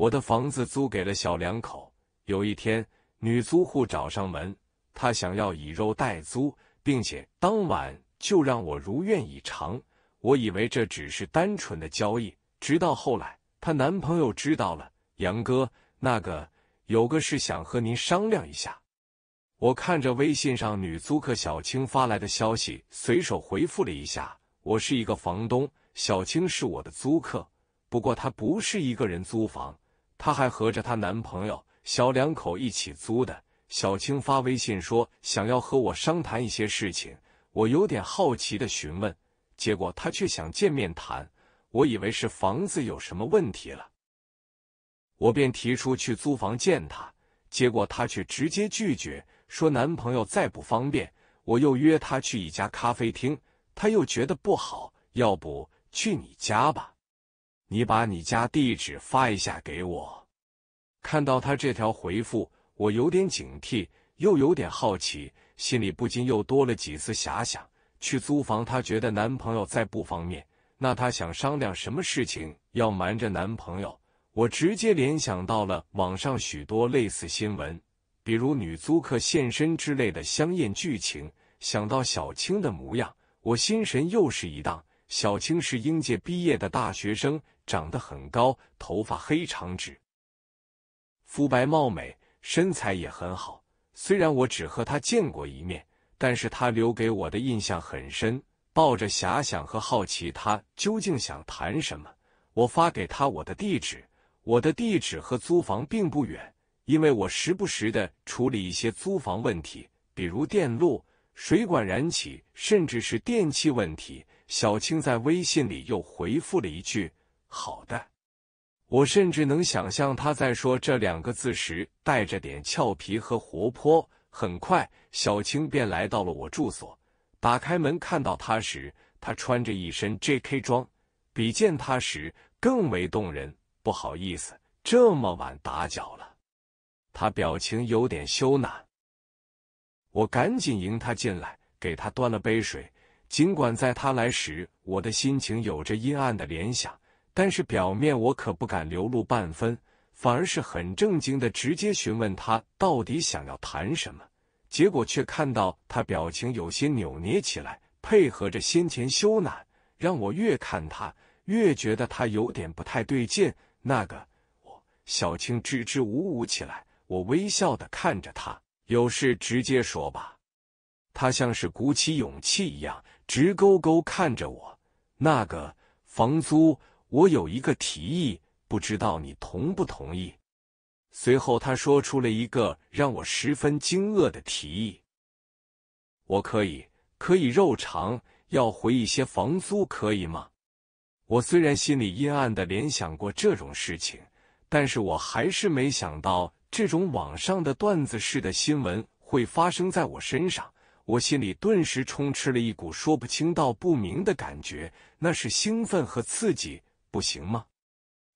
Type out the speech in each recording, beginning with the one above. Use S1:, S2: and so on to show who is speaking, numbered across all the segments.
S1: 我的房子租给了小两口。有一天，女租户找上门，她想要以肉代租，并且当晚就让我如愿以偿。我以为这只是单纯的交易，直到后来她男朋友知道了。杨哥，那个有个事想和您商量一下。我看着微信上女租客小青发来的消息，随手回复了一下：“我是一个房东，小青是我的租客，不过她不是一个人租房。”她还和着她男朋友小两口一起租的。小青发微信说想要和我商谈一些事情，我有点好奇的询问，结果她却想见面谈。我以为是房子有什么问题了，我便提出去租房见她，结果她却直接拒绝，说男朋友再不方便。我又约她去一家咖啡厅，她又觉得不好，要不去你家吧。你把你家地址发一下给我。看到他这条回复，我有点警惕，又有点好奇，心里不禁又多了几丝遐想。去租房，她觉得男朋友在不方便，那她想商量什么事情要瞒着男朋友？我直接联想到了网上许多类似新闻，比如女租客现身之类的香艳剧情。想到小青的模样，我心神又是一荡。小青是应届毕业的大学生。长得很高，头发黑长直，肤白貌美，身材也很好。虽然我只和他见过一面，但是他留给我的印象很深。抱着遐想和好奇，他究竟想谈什么？我发给他我的地址，我的地址和租房并不远，因为我时不时的处理一些租房问题，比如电路、水管、燃起，甚至是电器问题。小青在微信里又回复了一句。好的，我甚至能想象他在说这两个字时带着点俏皮和活泼。很快，小青便来到了我住所，打开门看到他时，他穿着一身 J.K 装，比见他时更为动人。不好意思，这么晚打搅了，他表情有点羞赧。我赶紧迎他进来，给他端了杯水。尽管在他来时，我的心情有着阴暗的联想。但是表面我可不敢流露半分，反而是很正经的直接询问他到底想要谈什么，结果却看到他表情有些扭捏起来，配合着先前羞赧，让我越看他越觉得他有点不太对劲。那个，我小青支支吾吾起来，我微笑的看着他，有事直接说吧。他像是鼓起勇气一样，直勾勾看着我。那个房租。我有一个提议，不知道你同不同意。随后他说出了一个让我十分惊愕的提议：“我可以，可以肉偿，要回一些房租，可以吗？”我虽然心里阴暗的联想过这种事情，但是我还是没想到这种网上的段子式的新闻会发生在我身上。我心里顿时充斥了一股说不清道不明的感觉，那是兴奋和刺激。不行吗？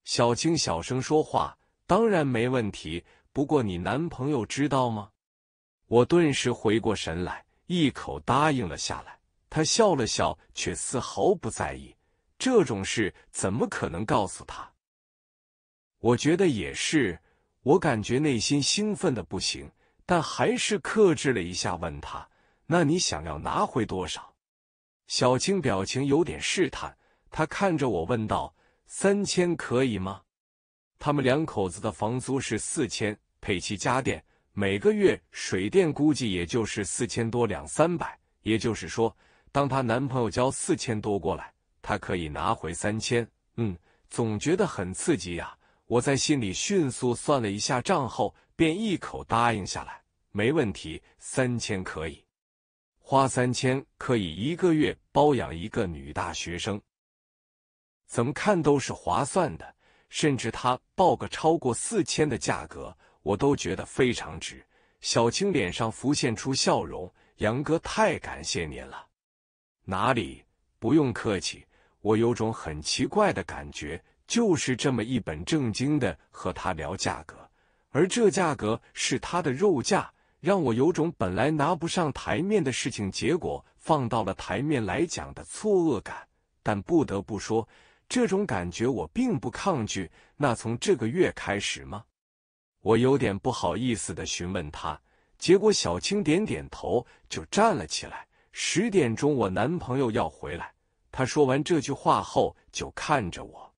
S1: 小青小声说话，当然没问题。不过你男朋友知道吗？我顿时回过神来，一口答应了下来。他笑了笑，却丝毫不在意。这种事怎么可能告诉他？我觉得也是。我感觉内心兴奋的不行，但还是克制了一下，问他：“那你想要拿回多少？”小青表情有点试探，她看着我问道。三千可以吗？他们两口子的房租是四千，配齐家电，每个月水电估计也就是四千多两三百。也就是说，当她男朋友交四千多过来，她可以拿回三千。嗯，总觉得很刺激呀！我在心里迅速算了一下账后，便一口答应下来。没问题，三千可以，花三千可以一个月包养一个女大学生。怎么看都是划算的，甚至他报个超过四千的价格，我都觉得非常值。小青脸上浮现出笑容：“杨哥，太感谢您了，哪里不用客气。”我有种很奇怪的感觉，就是这么一本正经的和他聊价格，而这价格是他的肉价，让我有种本来拿不上台面的事情，结果放到了台面来讲的错愕感。但不得不说。这种感觉我并不抗拒，那从这个月开始吗？我有点不好意思的询问他，结果小青点点头，就站了起来。十点钟我男朋友要回来。他说完这句话后，就看着我。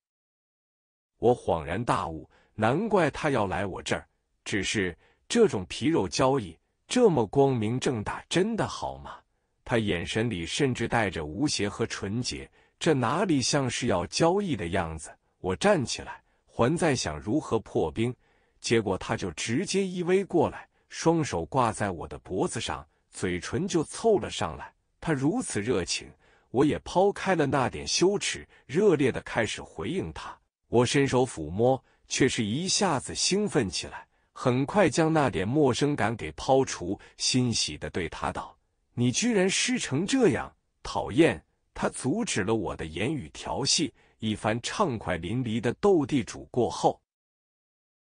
S1: 我恍然大悟，难怪他要来我这儿。只是这种皮肉交易这么光明正大，真的好吗？他眼神里甚至带着无邪和纯洁。这哪里像是要交易的样子？我站起来，还在想如何破冰，结果他就直接依偎过来，双手挂在我的脖子上，嘴唇就凑了上来。他如此热情，我也抛开了那点羞耻，热烈的开始回应他。我伸手抚摸，却是一下子兴奋起来，很快将那点陌生感给抛除，欣喜的对他道：“你居然湿成这样，讨厌！”他阻止了我的言语调戏，一番畅快淋漓的斗地主过后，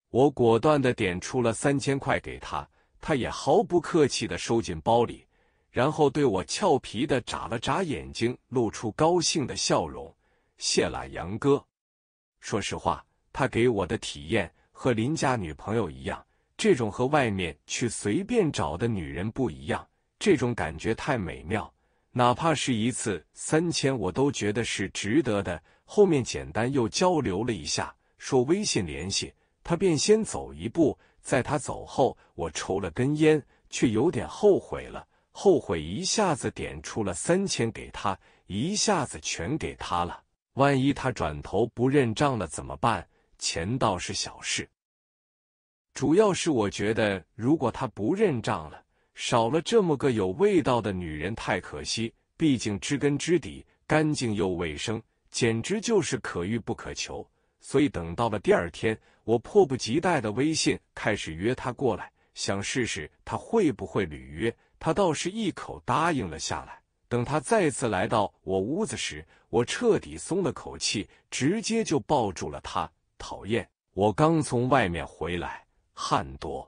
S1: 我果断的点出了三千块给他，他也毫不客气的收进包里，然后对我俏皮的眨了眨眼睛，露出高兴的笑容，谢了杨哥。说实话，他给我的体验和邻家女朋友一样，这种和外面去随便找的女人不一样，这种感觉太美妙。哪怕是一次三千，我都觉得是值得的。后面简单又交流了一下，说微信联系他，便先走一步。在他走后，我抽了根烟，却有点后悔了。后悔一下子点出了三千给他，一下子全给他了。万一他转头不认账了怎么办？钱倒是小事，主要是我觉得如果他不认账了。少了这么个有味道的女人太可惜，毕竟知根知底，干净又卫生，简直就是可遇不可求。所以等到了第二天，我迫不及待的微信开始约她过来，想试试她会不会履约。她倒是一口答应了下来。等她再次来到我屋子时，我彻底松了口气，直接就抱住了她。讨厌，我刚从外面回来，汗多。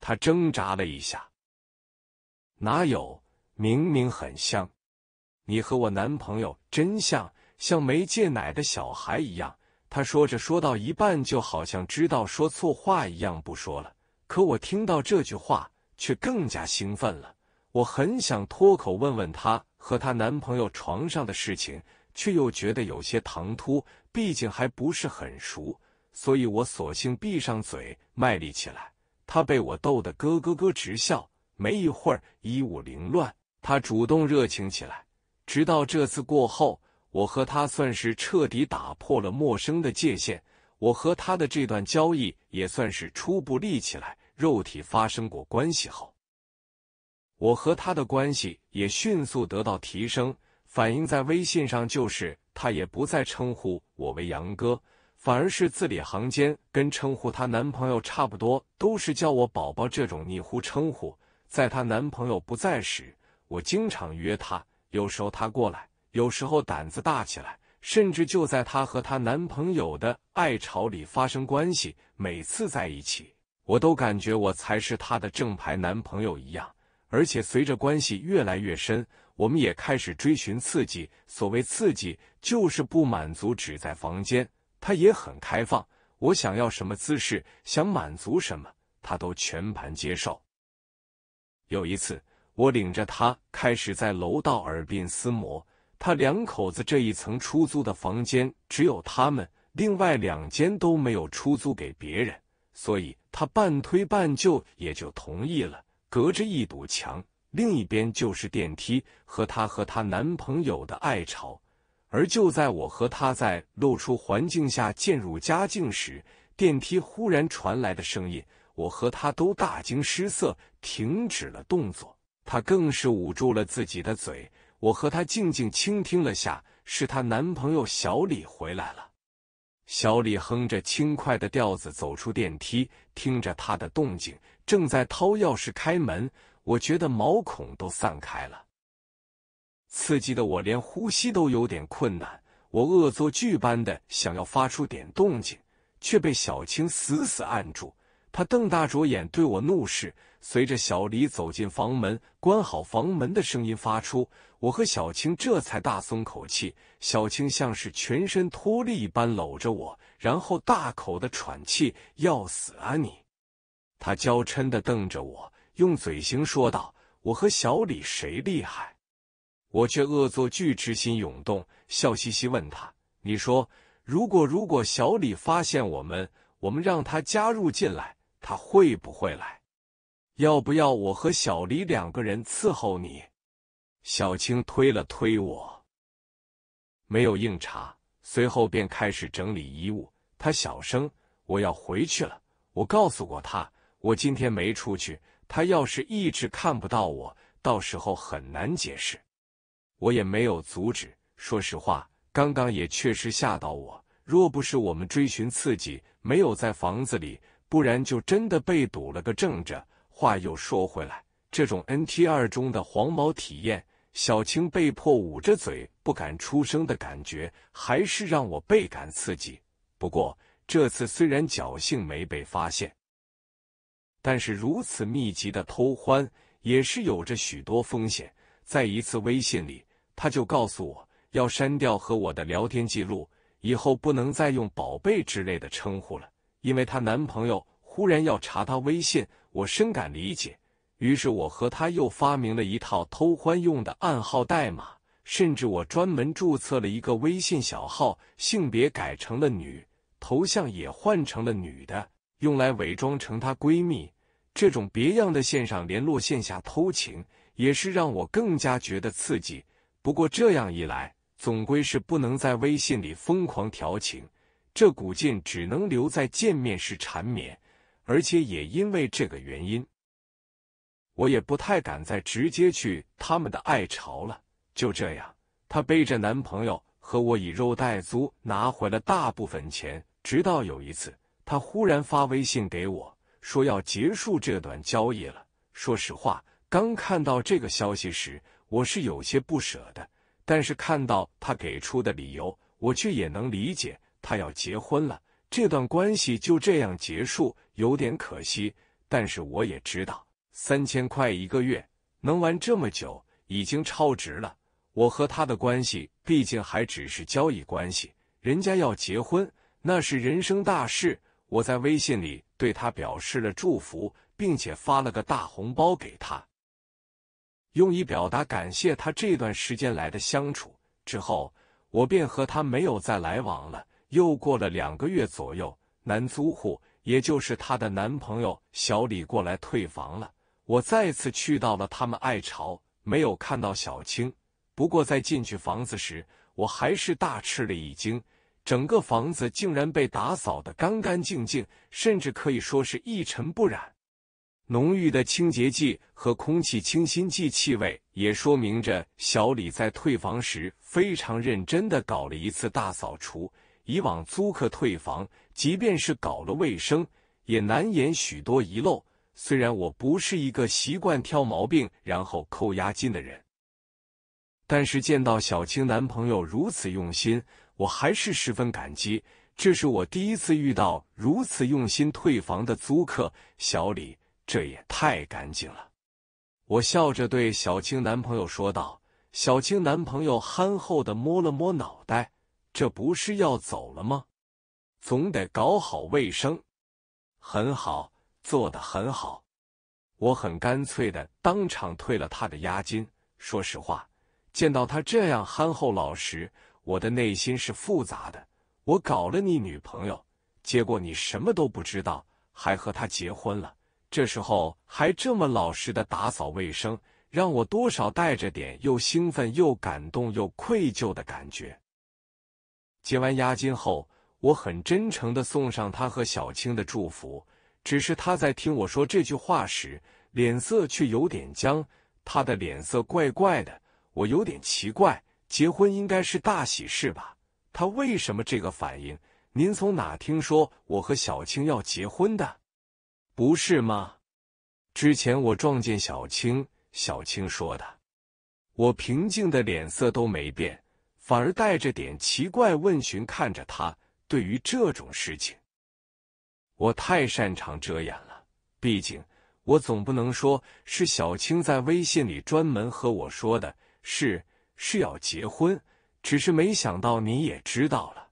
S1: 她挣扎了一下。哪有？明明很像，你和我男朋友真像，像没戒奶的小孩一样。他说着说到一半，就好像知道说错话一样，不说了。可我听到这句话，却更加兴奋了。我很想脱口问问他和她男朋友床上的事情，却又觉得有些唐突，毕竟还不是很熟。所以我索性闭上嘴，卖力起来。他被我逗得咯咯咯直笑。没一会儿，衣物凌乱，他主动热情起来。直到这次过后，我和他算是彻底打破了陌生的界限。我和他的这段交易也算是初步立起来。肉体发生过关系后，我和他的关系也迅速得到提升，反映在微信上就是他也不再称呼我为杨哥，反而是字里行间跟称呼他男朋友差不多，都是叫我宝宝这种昵呼称呼。在她男朋友不在时，我经常约她。有时候她过来，有时候胆子大起来，甚至就在她和她男朋友的爱巢里发生关系。每次在一起，我都感觉我才是她的正牌男朋友一样。而且随着关系越来越深，我们也开始追寻刺激。所谓刺激，就是不满足只在房间。她也很开放，我想要什么姿势，想满足什么，她都全盘接受。有一次，我领着他开始在楼道耳鬓厮磨。他两口子这一层出租的房间只有他们，另外两间都没有出租给别人，所以他半推半就也就同意了。隔着一堵墙，另一边就是电梯和她和她男朋友的爱巢。而就在我和她在露出环境下渐入佳境时，电梯忽然传来的声音。我和他都大惊失色，停止了动作。他更是捂住了自己的嘴。我和他静静倾听了下，是她男朋友小李回来了。小李哼着轻快的调子走出电梯，听着他的动静，正在掏钥匙开门。我觉得毛孔都散开了，刺激的我连呼吸都有点困难。我恶作剧般的想要发出点动静，却被小青死死按住。他瞪大着眼，对我怒视。随着小李走进房门，关好房门的声音发出，我和小青这才大松口气。小青像是全身脱力一般搂着我，然后大口的喘气：“要死啊你！”他娇嗔的瞪着我，用嘴型说道：“我和小李谁厉害？”我却恶作剧之心涌动，笑嘻嘻问他：“你说，如果如果小李发现我们，我们让他加入进来？”他会不会来？要不要我和小黎两个人伺候你？小青推了推我，没有硬茬，随后便开始整理衣物。他小声：“我要回去了。”我告诉过他，我今天没出去。他要是一直看不到我，到时候很难解释。我也没有阻止。说实话，刚刚也确实吓到我。若不是我们追寻刺激，没有在房子里。不然就真的被堵了个正着。话又说回来，这种 N T 二中的黄毛体验，小青被迫捂着嘴不敢出声的感觉，还是让我倍感刺激。不过这次虽然侥幸没被发现，但是如此密集的偷欢也是有着许多风险。在一次微信里，他就告诉我要删掉和我的聊天记录，以后不能再用“宝贝”之类的称呼了。因为她男朋友忽然要查她微信，我深感理解。于是我和她又发明了一套偷欢用的暗号代码，甚至我专门注册了一个微信小号，性别改成了女，头像也换成了女的，用来伪装成她闺蜜。这种别样的线上联络、线下偷情，也是让我更加觉得刺激。不过这样一来，总归是不能在微信里疯狂调情。这股劲只能留在见面时缠绵，而且也因为这个原因，我也不太敢再直接去他们的爱巢了。就这样，她背着男朋友和我以肉代租拿回了大部分钱。直到有一次，她忽然发微信给我，说要结束这段交易了。说实话，刚看到这个消息时，我是有些不舍的，但是看到她给出的理由，我却也能理解。他要结婚了，这段关系就这样结束，有点可惜。但是我也知道，三千块一个月能玩这么久，已经超值了。我和他的关系毕竟还只是交易关系，人家要结婚，那是人生大事。我在微信里对他表示了祝福，并且发了个大红包给他，用以表达感谢他这段时间来的相处。之后，我便和他没有再来往了。又过了两个月左右，男租户，也就是她的男朋友小李过来退房了。我再次去到了他们爱巢，没有看到小青。不过在进去房子时，我还是大吃了一惊，整个房子竟然被打扫得干干净净，甚至可以说是一尘不染。浓郁的清洁剂和空气清新剂气味也说明着小李在退房时非常认真的搞了一次大扫除。以往租客退房，即便是搞了卫生，也难掩许多遗漏。虽然我不是一个习惯挑毛病然后扣押金的人，但是见到小青男朋友如此用心，我还是十分感激。这是我第一次遇到如此用心退房的租客。小李，这也太干净了！我笑着对小青男朋友说道。小青男朋友憨厚的摸了摸脑袋。这不是要走了吗？总得搞好卫生。很好，做的很好。我很干脆的当场退了他的押金。说实话，见到他这样憨厚老实，我的内心是复杂的。我搞了你女朋友，结果你什么都不知道，还和她结婚了。这时候还这么老实的打扫卫生，让我多少带着点又兴奋又感动又愧疚的感觉。结完押金后，我很真诚的送上他和小青的祝福。只是他在听我说这句话时，脸色却有点僵。他的脸色怪怪的，我有点奇怪。结婚应该是大喜事吧？他为什么这个反应？您从哪听说我和小青要结婚的？不是吗？之前我撞见小青，小青说的。我平静的脸色都没变。反而带着点奇怪问询看着他。对于这种事情，我太擅长遮掩了。毕竟我总不能说是小青在微信里专门和我说的，是是要结婚。只是没想到你也知道了。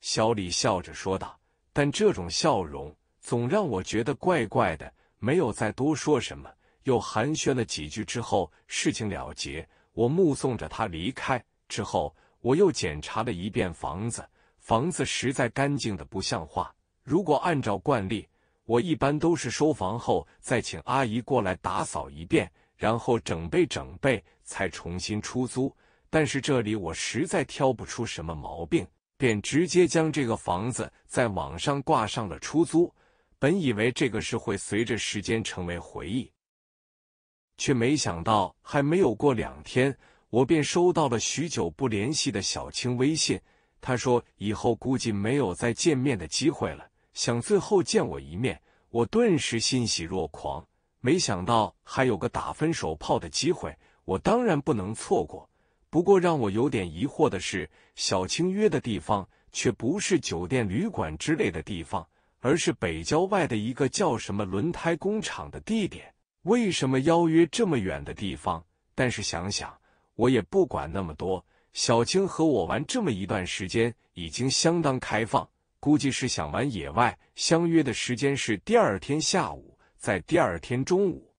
S1: 小李笑着说道，但这种笑容总让我觉得怪怪的。没有再多说什么，又寒暄了几句之后，事情了结。我目送着他离开。之后，我又检查了一遍房子，房子实在干净的不像话。如果按照惯例，我一般都是收房后再请阿姨过来打扫一遍，然后整备整备，才重新出租。但是这里我实在挑不出什么毛病，便直接将这个房子在网上挂上了出租。本以为这个事会随着时间成为回忆，却没想到还没有过两天。我便收到了许久不联系的小青微信，她说以后估计没有再见面的机会了，想最后见我一面。我顿时欣喜若狂，没想到还有个打分手炮的机会，我当然不能错过。不过让我有点疑惑的是，小青约的地方却不是酒店、旅馆之类的地方，而是北郊外的一个叫什么轮胎工厂的地点。为什么邀约这么远的地方？但是想想。我也不管那么多，小青和我玩这么一段时间，已经相当开放，估计是想玩野外。相约的时间是第二天下午，在第二天中午，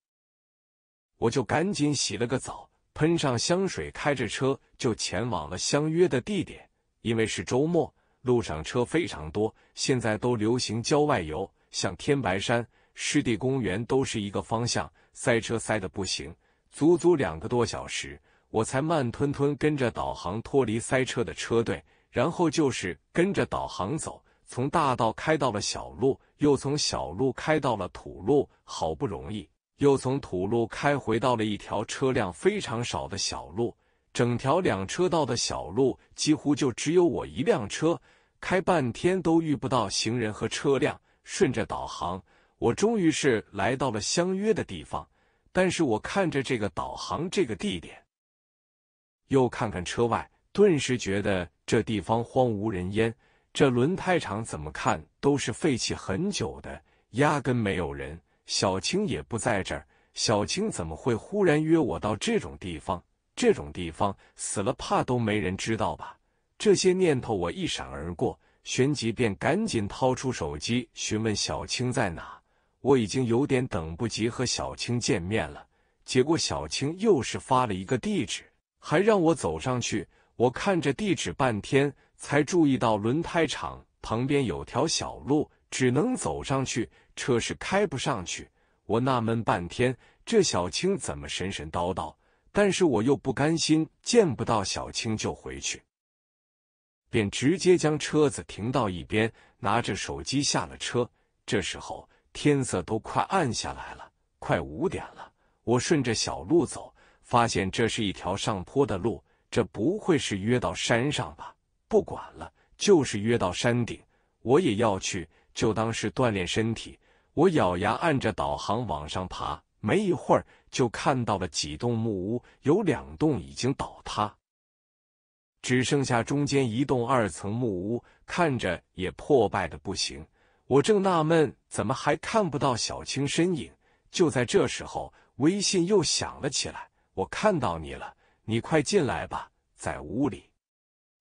S1: 我就赶紧洗了个澡，喷上香水，开着车就前往了相约的地点。因为是周末，路上车非常多。现在都流行郊外游，像天白山、湿地公园都是一个方向，塞车塞的不行，足足两个多小时。我才慢吞吞跟着导航脱离塞车的车队，然后就是跟着导航走，从大道开到了小路，又从小路开到了土路，好不容易又从土路开回到了一条车辆非常少的小路。整条两车道的小路几乎就只有我一辆车，开半天都遇不到行人和车辆。顺着导航，我终于是来到了相约的地方，但是我看着这个导航这个地点。又看看车外，顿时觉得这地方荒无人烟。这轮胎厂怎么看都是废弃很久的，压根没有人。小青也不在这儿，小青怎么会忽然约我到这种地方？这种地方死了怕都没人知道吧？这些念头我一闪而过，旋即便赶紧掏出手机询问小青在哪。我已经有点等不及和小青见面了。结果小青又是发了一个地址。还让我走上去，我看着地址半天才注意到轮胎厂旁边有条小路，只能走上去，车是开不上去。我纳闷半天，这小青怎么神神叨叨？但是我又不甘心见不到小青就回去，便直接将车子停到一边，拿着手机下了车。这时候天色都快暗下来了，快五点了。我顺着小路走。发现这是一条上坡的路，这不会是约到山上吧？不管了，就是约到山顶，我也要去，就当是锻炼身体。我咬牙按着导航往上爬，没一会儿就看到了几栋木屋，有两栋已经倒塌，只剩下中间一栋二层木屋，看着也破败的不行。我正纳闷怎么还看不到小青身影，就在这时候，微信又响了起来。我看到你了，你快进来吧，在屋里。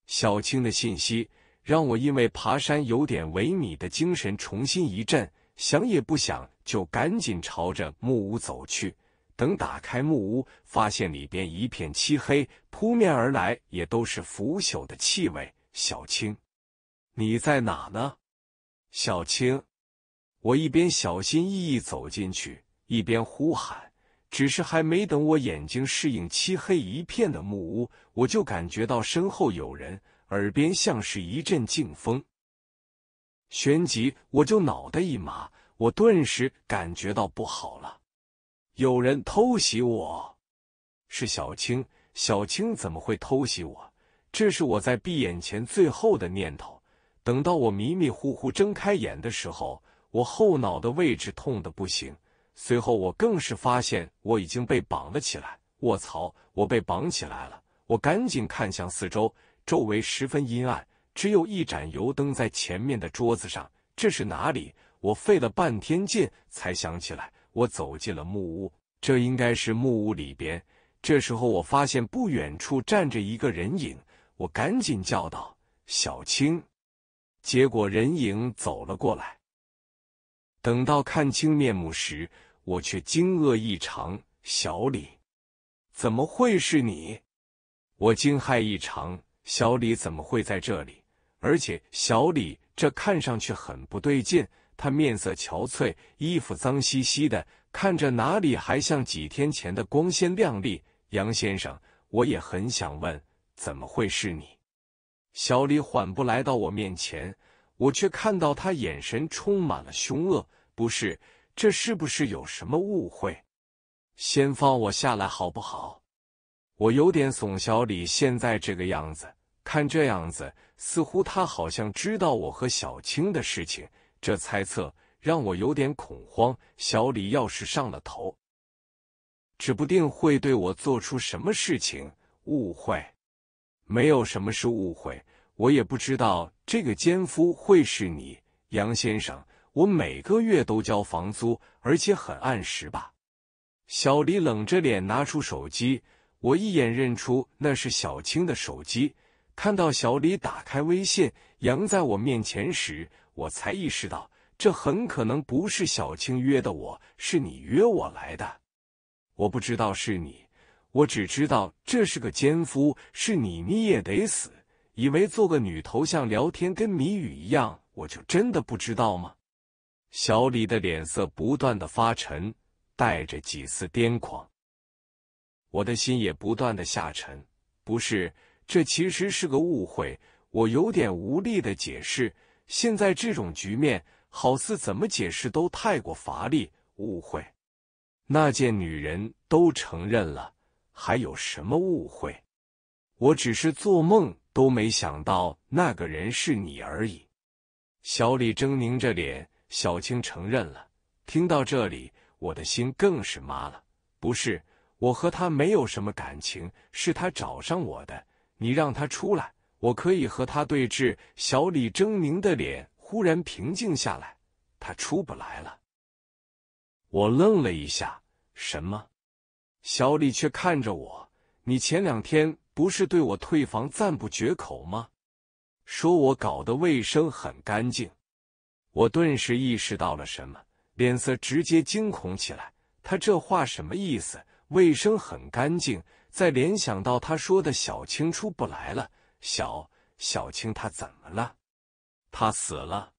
S1: 小青的信息让我因为爬山有点萎靡的精神重新一振，想也不想就赶紧朝着木屋走去。等打开木屋，发现里边一片漆黑，扑面而来也都是腐朽的气味。小青，你在哪呢？小青，我一边小心翼翼走进去，一边呼喊。只是还没等我眼睛适应漆黑一片的木屋，我就感觉到身后有人，耳边像是一阵劲风。旋即我就脑袋一麻，我顿时感觉到不好了，有人偷袭我。是小青，小青怎么会偷袭我？这是我在闭眼前最后的念头。等到我迷迷糊糊睁开眼的时候，我后脑的位置痛的不行。随后，我更是发现我已经被绑了起来。卧槽！我被绑起来了！我赶紧看向四周，周围十分阴暗，只有一盏油灯在前面的桌子上。这是哪里？我费了半天劲才想起来，我走进了木屋。这应该是木屋里边。这时候，我发现不远处站着一个人影，我赶紧叫道：“小青！”结果人影走了过来。等到看清面目时，我却惊愕异常，小李怎么会是你？我惊骇异常，小李怎么会在这里？而且小李这看上去很不对劲，他面色憔悴，衣服脏兮兮的，看着哪里还像几天前的光鲜亮丽。杨先生，我也很想问，怎么会是你？小李缓步来到我面前，我却看到他眼神充满了凶恶。不是。这是不是有什么误会？先放我下来好不好？我有点怂。小李现在这个样子，看这样子，似乎他好像知道我和小青的事情。这猜测让我有点恐慌。小李要是上了头，指不定会对我做出什么事情。误会？没有什么是误会。我也不知道这个奸夫会是你，杨先生。我每个月都交房租，而且很按时吧。小李冷着脸拿出手机，我一眼认出那是小青的手机。看到小李打开微信，扬在我面前时，我才意识到这很可能不是小青约的，我是你约我来的。我不知道是你，我只知道这是个奸夫，是你你也得死。以为做个女头像聊天跟谜语一样，我就真的不知道吗？小李的脸色不断的发沉，带着几丝癫狂。我的心也不断的下沉。不是，这其实是个误会。我有点无力的解释。现在这种局面，好似怎么解释都太过乏力。误会？那件女人都承认了，还有什么误会？我只是做梦都没想到那个人是你而已。小李狰狞着脸。小青承认了。听到这里，我的心更是麻了。不是，我和他没有什么感情，是他找上我的。你让他出来，我可以和他对峙。小李狰狞的脸忽然平静下来，他出不来了。我愣了一下，什么？小李却看着我：“你前两天不是对我退房赞不绝口吗？说我搞的卫生很干净。”我顿时意识到了什么，脸色直接惊恐起来。他这话什么意思？卫生很干净，再联想到他说的小青出不来了，小小青她怎么了？她死了。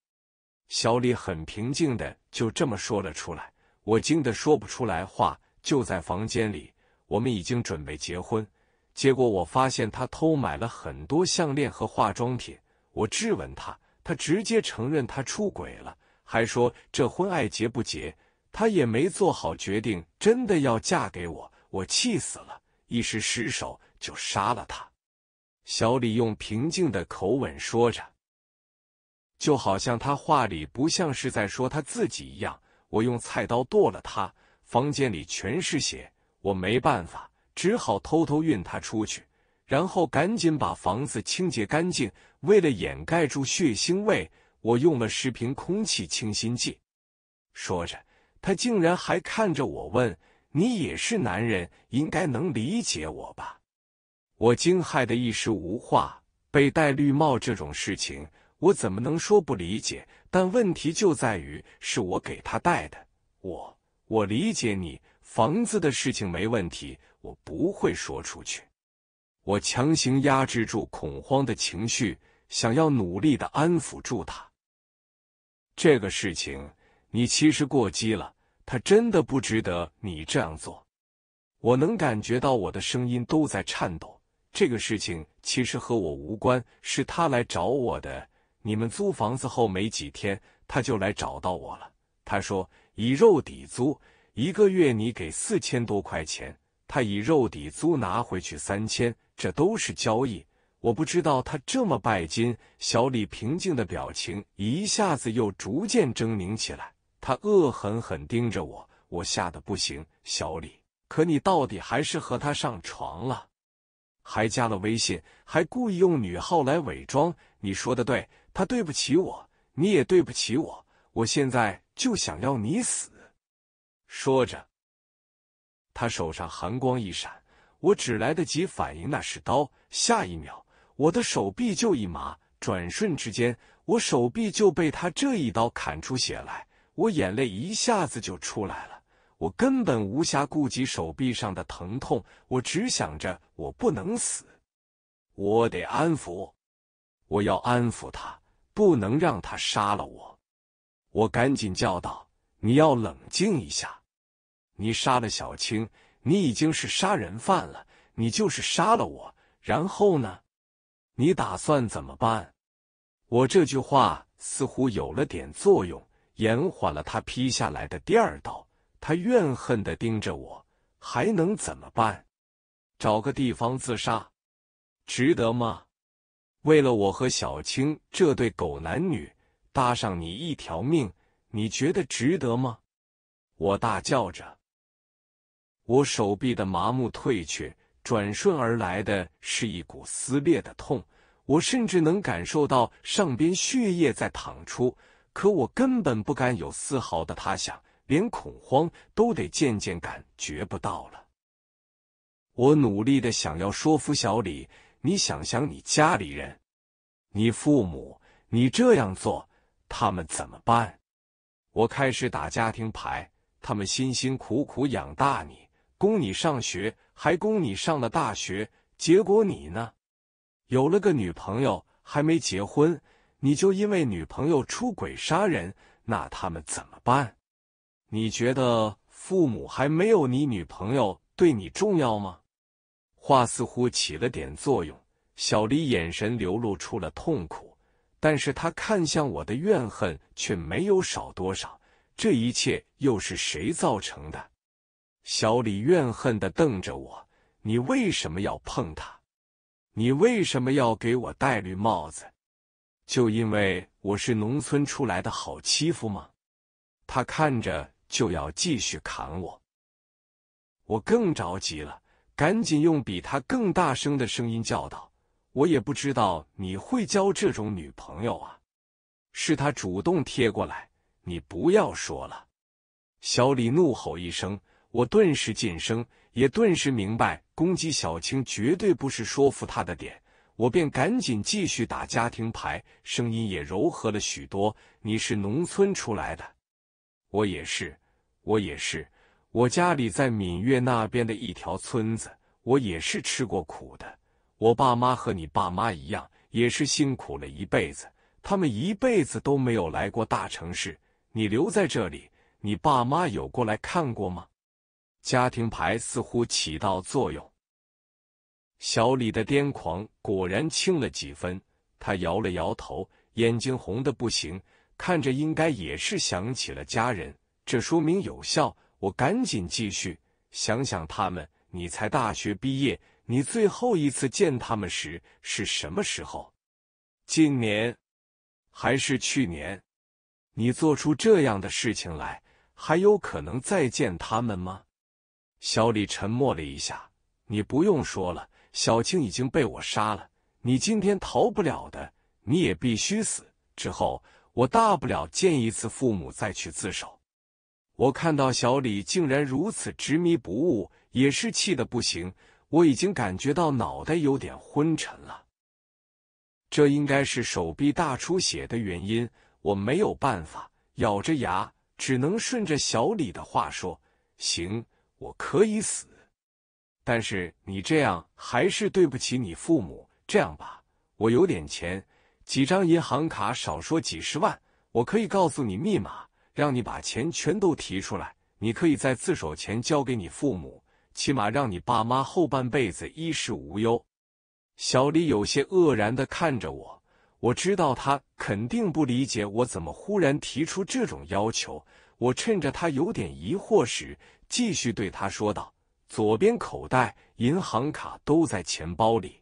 S1: 小李很平静的就这么说了出来。我惊得说不出来话。就在房间里，我们已经准备结婚，结果我发现他偷买了很多项链和化妆品。我质问他。他直接承认他出轨了，还说这婚爱结不结，他也没做好决定，真的要嫁给我，我气死了，一时失手就杀了他。小李用平静的口吻说着，就好像他话里不像是在说他自己一样。我用菜刀剁了他，房间里全是血，我没办法，只好偷偷运他出去。然后赶紧把房子清洁干净，为了掩盖住血腥味，我用了十瓶空气清新剂。说着，他竟然还看着我问：“你也是男人，应该能理解我吧？”我惊骇的一时无话。被戴绿帽这种事情，我怎么能说不理解？但问题就在于是我给他戴的。我，我理解你。房子的事情没问题，我不会说出去。我强行压制住恐慌的情绪，想要努力的安抚住他。这个事情你其实过激了，他真的不值得你这样做。我能感觉到我的声音都在颤抖。这个事情其实和我无关，是他来找我的。你们租房子后没几天，他就来找到我了。他说以肉抵租，一个月你给四千多块钱。他以肉抵租拿回去三千，这都是交易。我不知道他这么拜金。小李平静的表情一下子又逐渐狰狞起来，他恶狠狠盯着我，我吓得不行。小李，可你到底还是和他上床了，还加了微信，还故意用女号来伪装。你说的对，他对不起我，你也对不起我。我现在就想要你死。说着。他手上寒光一闪，我只来得及反应，那是刀。下一秒，我的手臂就一麻，转瞬之间，我手臂就被他这一刀砍出血来。我眼泪一下子就出来了，我根本无暇顾及手臂上的疼痛，我只想着我不能死，我得安抚，我要安抚他，不能让他杀了我。我赶紧叫道：“你要冷静一下。”你杀了小青，你已经是杀人犯了。你就是杀了我，然后呢？你打算怎么办？我这句话似乎有了点作用，延缓了他劈下来的第二刀。他怨恨的盯着我，还能怎么办？找个地方自杀，值得吗？为了我和小青这对狗男女，搭上你一条命，你觉得值得吗？我大叫着。我手臂的麻木退去，转瞬而来的是一股撕裂的痛。我甚至能感受到上边血液在淌出，可我根本不敢有丝毫的他想，连恐慌都得渐渐感觉不到了。我努力的想要说服小李：“你想想，你家里人，你父母，你这样做，他们怎么办？”我开始打家庭牌：“他们辛辛苦苦养大你。”供你上学，还供你上了大学，结果你呢？有了个女朋友，还没结婚，你就因为女朋友出轨杀人，那他们怎么办？你觉得父母还没有你女朋友对你重要吗？话似乎起了点作用，小李眼神流露出了痛苦，但是他看向我的怨恨却没有少多少。这一切又是谁造成的？小李怨恨的瞪着我：“你为什么要碰他？你为什么要给我戴绿帽子？就因为我是农村出来的好欺负吗？”他看着就要继续砍我，我更着急了，赶紧用比他更大声的声音叫道：“我也不知道你会交这种女朋友啊！”是他主动贴过来，你不要说了！”小李怒吼一声。我顿时噤声，也顿时明白攻击小青绝对不是说服她的点。我便赶紧继续打家庭牌，声音也柔和了许多。你是农村出来的，我也是，我也是，我家里在闽粤那边的一条村子，我也是吃过苦的。我爸妈和你爸妈一样，也是辛苦了一辈子，他们一辈子都没有来过大城市。你留在这里，你爸妈有过来看过吗？家庭牌似乎起到作用，小李的癫狂果然轻了几分。他摇了摇头，眼睛红的不行，看着应该也是想起了家人。这说明有效，我赶紧继续想想他们。你才大学毕业，你最后一次见他们时是什么时候？今年还是去年？你做出这样的事情来，还有可能再见他们吗？小李沉默了一下，你不用说了。小青已经被我杀了，你今天逃不了的，你也必须死。之后我大不了见一次父母再去自首。我看到小李竟然如此执迷不悟，也是气的不行。我已经感觉到脑袋有点昏沉了，这应该是手臂大出血的原因。我没有办法，咬着牙，只能顺着小李的话说：“行。”我可以死，但是你这样还是对不起你父母。这样吧，我有点钱，几张银行卡，少说几十万。我可以告诉你密码，让你把钱全都提出来。你可以在自首前交给你父母，起码让你爸妈后半辈子衣食无忧。小李有些愕然的看着我，我知道他肯定不理解我怎么忽然提出这种要求。我趁着他有点疑惑时。继续对他说道：“左边口袋，银行卡都在钱包里。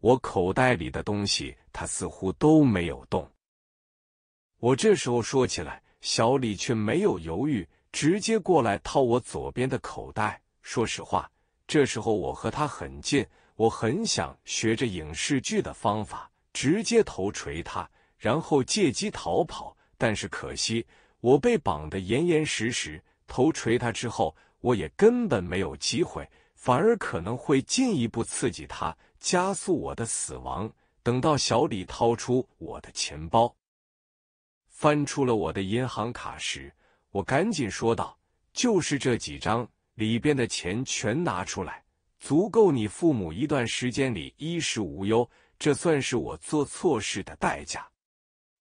S1: 我口袋里的东西，他似乎都没有动。我这时候说起来，小李却没有犹豫，直接过来掏我左边的口袋。说实话，这时候我和他很近，我很想学着影视剧的方法，直接头锤他，然后借机逃跑。但是可惜，我被绑得严严实实。”头锤他之后，我也根本没有机会，反而可能会进一步刺激他，加速我的死亡。等到小李掏出我的钱包，翻出了我的银行卡时，我赶紧说道：“就是这几张，里边的钱全拿出来，足够你父母一段时间里衣食无忧。这算是我做错事的代价。”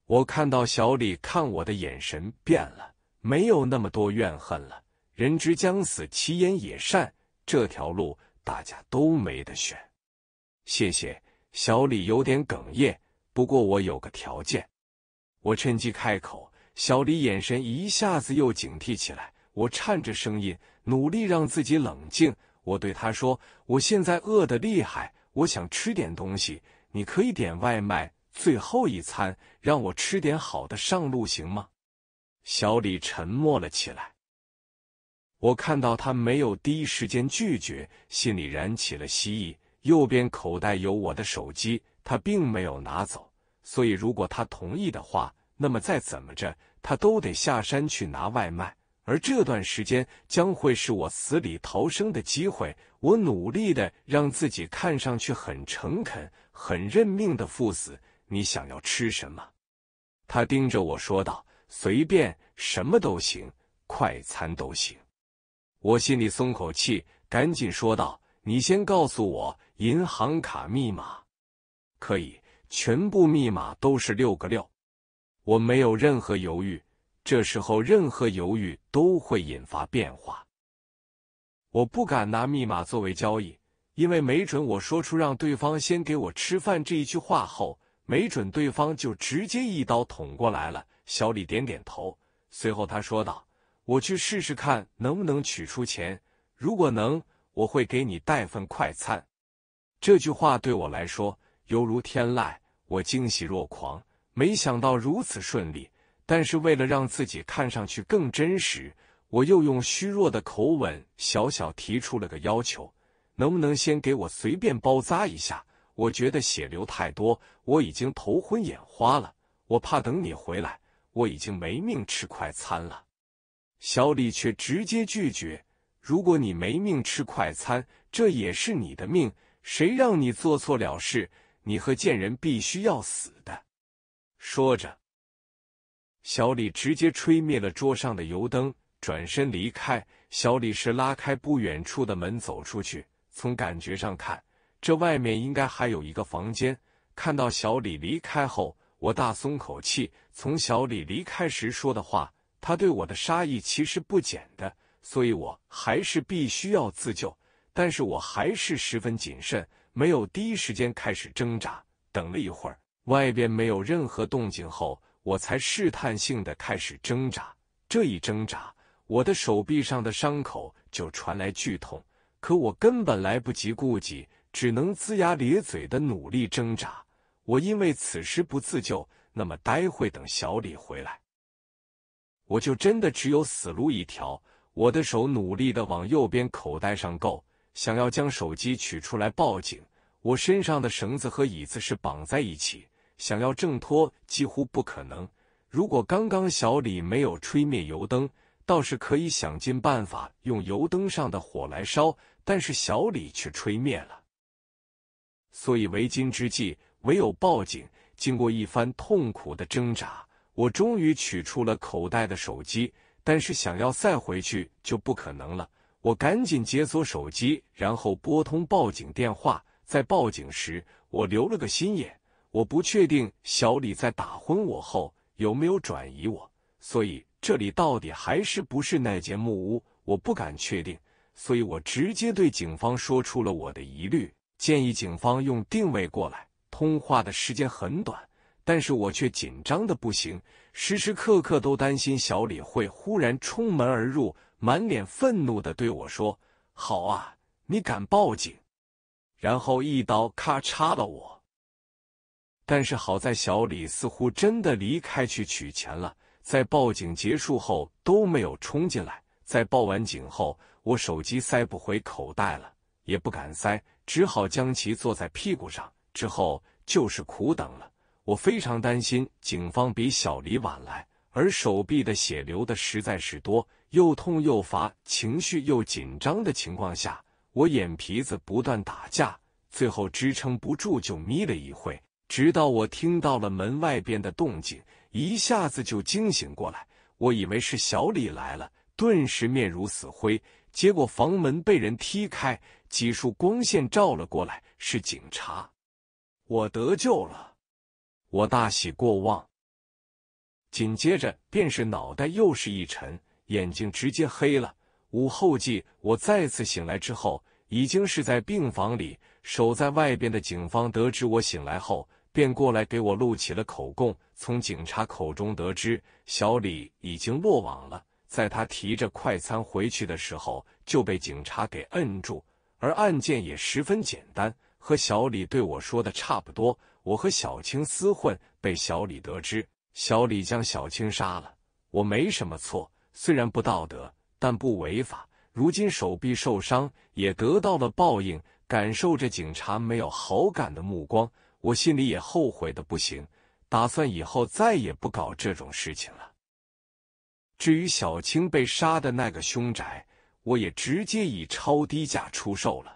S1: 我看到小李看我的眼神变了。没有那么多怨恨了。人之将死，其言也善。这条路大家都没得选。谢谢，小李有点哽咽。不过我有个条件。我趁机开口，小李眼神一下子又警惕起来。我颤着声音，努力让自己冷静。我对他说：“我现在饿得厉害，我想吃点东西。你可以点外卖，最后一餐，让我吃点好的上路行吗？”小李沉默了起来。我看到他没有第一时间拒绝，心里燃起了蜥蜴。右边口袋有我的手机，他并没有拿走。所以，如果他同意的话，那么再怎么着，他都得下山去拿外卖。而这段时间将会是我死里逃生的机会。我努力的让自己看上去很诚恳、很认命的赴死。你想要吃什么？他盯着我说道。随便什么都行，快餐都行。我心里松口气，赶紧说道：“你先告诉我银行卡密码。”可以，全部密码都是六个六。我没有任何犹豫，这时候任何犹豫都会引发变化。我不敢拿密码作为交易，因为没准我说出让对方先给我吃饭这一句话后，没准对方就直接一刀捅过来了。小李点点头，随后他说道：“我去试试看能不能取出钱，如果能，我会给你带份快餐。”这句话对我来说犹如天籁，我惊喜若狂。没想到如此顺利，但是为了让自己看上去更真实，我又用虚弱的口吻小小提出了个要求：“能不能先给我随便包扎一下？我觉得血流太多，我已经头昏眼花了，我怕等你回来。”我已经没命吃快餐了，小李却直接拒绝。如果你没命吃快餐，这也是你的命。谁让你做错了事，你和贱人必须要死的。说着，小李直接吹灭了桌上的油灯，转身离开。小李是拉开不远处的门走出去。从感觉上看，这外面应该还有一个房间。看到小李离开后。我大松口气。从小李离开时说的话，他对我的杀意其实不减的，所以我还是必须要自救。但是我还是十分谨慎，没有第一时间开始挣扎。等了一会儿，外边没有任何动静后，我才试探性的开始挣扎。这一挣扎，我的手臂上的伤口就传来剧痛，可我根本来不及顾及，只能龇牙咧嘴的努力挣扎。我因为此时不自救，那么待会等小李回来，我就真的只有死路一条。我的手努力的往右边口袋上够，想要将手机取出来报警。我身上的绳子和椅子是绑在一起，想要挣脱几乎不可能。如果刚刚小李没有吹灭油灯，倒是可以想尽办法用油灯上的火来烧。但是小李却吹灭了，所以为今之计。唯有报警。经过一番痛苦的挣扎，我终于取出了口袋的手机，但是想要再回去就不可能了。我赶紧解锁手机，然后拨通报警电话。在报警时，我留了个心眼，我不确定小李在打昏我后有没有转移我，所以这里到底还是不是那间木屋，我不敢确定，所以我直接对警方说出了我的疑虑，建议警方用定位过来。通话的时间很短，但是我却紧张的不行，时时刻刻都担心小李会忽然冲门而入，满脸愤怒的对我说：“好啊，你敢报警？”然后一刀咔嚓了我。但是好在小李似乎真的离开去取钱了，在报警结束后都没有冲进来。在报完警后，我手机塞不回口袋了，也不敢塞，只好将其坐在屁股上。之后就是苦等了，我非常担心警方比小李晚来，而手臂的血流的实在是多，又痛又乏，情绪又紧张的情况下，我眼皮子不断打架，最后支撑不住就眯了一会。直到我听到了门外边的动静，一下子就惊醒过来，我以为是小李来了，顿时面如死灰。结果房门被人踢开，几束光线照了过来，是警察。我得救了，我大喜过望，紧接着便是脑袋又是一沉，眼睛直接黑了。午后记，我再次醒来之后，已经是在病房里。守在外边的警方得知我醒来后，便过来给我录起了口供。从警察口中得知，小李已经落网了。在他提着快餐回去的时候，就被警察给摁住，而案件也十分简单。和小李对我说的差不多。我和小青厮混，被小李得知，小李将小青杀了。我没什么错，虽然不道德，但不违法。如今手臂受伤，也得到了报应。感受着警察没有好感的目光，我心里也后悔的不行，打算以后再也不搞这种事情了。至于小青被杀的那个凶宅，我也直接以超低价出售了。